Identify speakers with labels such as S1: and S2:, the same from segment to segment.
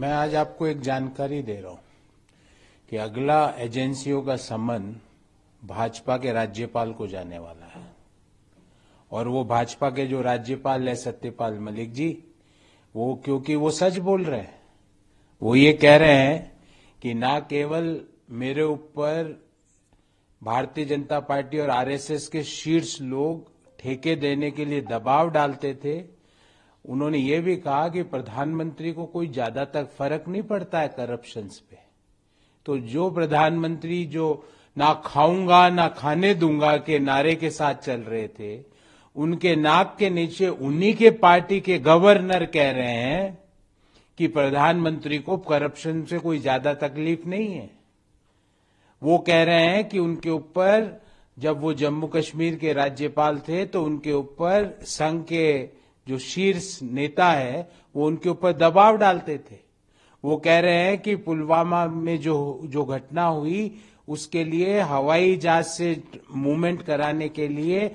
S1: मैं आज आपको एक जानकारी दे रहा हूं कि अगला एजेंसियों का समन भाजपा के राज्यपाल को जाने वाला है और वो भाजपा के जो राज्यपाल है सत्यपाल मलिक जी वो क्योंकि वो सच बोल रहे हैं वो ये कह रहे हैं कि ना केवल मेरे ऊपर भारतीय जनता पार्टी और आरएसएस के शीर्ष लोग ठेके देने के लिए दबाव डालते थे उन्होंने ये भी कहा कि प्रधानमंत्री को कोई ज्यादा तक फर्क नहीं पड़ता है करप्शन पे तो जो प्रधानमंत्री जो ना खाऊंगा ना खाने दूंगा के नारे के साथ चल रहे थे उनके नाक के नीचे उन्हीं के पार्टी के गवर्नर कह रहे हैं कि प्रधानमंत्री को करप्शन से कोई ज्यादा तकलीफ नहीं है वो कह रहे हैं कि उनके ऊपर जब वो जम्मू कश्मीर के राज्यपाल थे तो उनके ऊपर संघ के जो शीर्ष नेता है वो उनके ऊपर दबाव डालते थे वो कह रहे हैं कि पुलवामा में जो जो घटना हुई उसके लिए हवाई जहाज से मूवमेंट कराने के लिए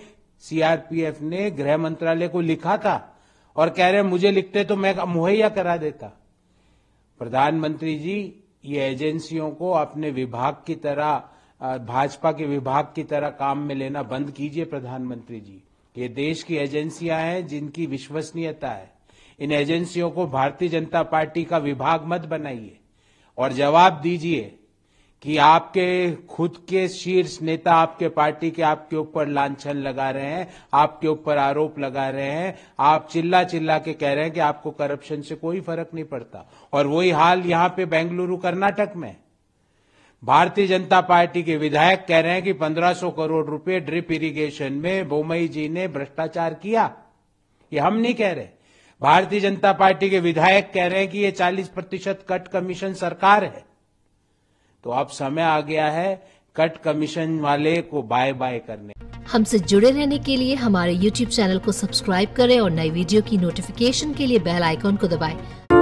S1: सीआरपीएफ ने गृह मंत्रालय को लिखा था और कह रहे हैं मुझे लिखते तो मैं मुहैया करा देता प्रधानमंत्री जी ये एजेंसियों को अपने विभाग की तरह भाजपा के विभाग की तरह काम में लेना बंद कीजिए प्रधानमंत्री जी ये देश की एजेंसियां हैं जिनकी विश्वसनीयता है इन एजेंसियों को भारतीय जनता पार्टी का विभाग मत बनाइए और जवाब दीजिए कि आपके खुद के शीर्ष नेता आपके पार्टी के आपके ऊपर लांछन लगा रहे हैं आपके ऊपर आरोप लगा रहे हैं आप चिल्ला चिल्ला के कह रहे हैं कि आपको करप्शन से कोई फर्क नहीं पड़ता और वही हाल यहां पे बेंगलुरु कर्नाटक में भारतीय जनता पार्टी के विधायक कह रहे हैं कि 1500 करोड़ रुपए ड्रिप इरिगेशन में बोमई जी ने भ्रष्टाचार किया ये हम नहीं कह रहे भारतीय जनता पार्टी के विधायक कह रहे हैं कि ये 40 प्रतिशत कट कमीशन सरकार है तो अब समय आ गया है कट कमीशन वाले को बाय बाय करने हमसे जुड़े रहने के लिए हमारे YouTube चैनल को सब्सक्राइब करें और नई वीडियो की नोटिफिकेशन के लिए बेल आइकॉन को दबाएं।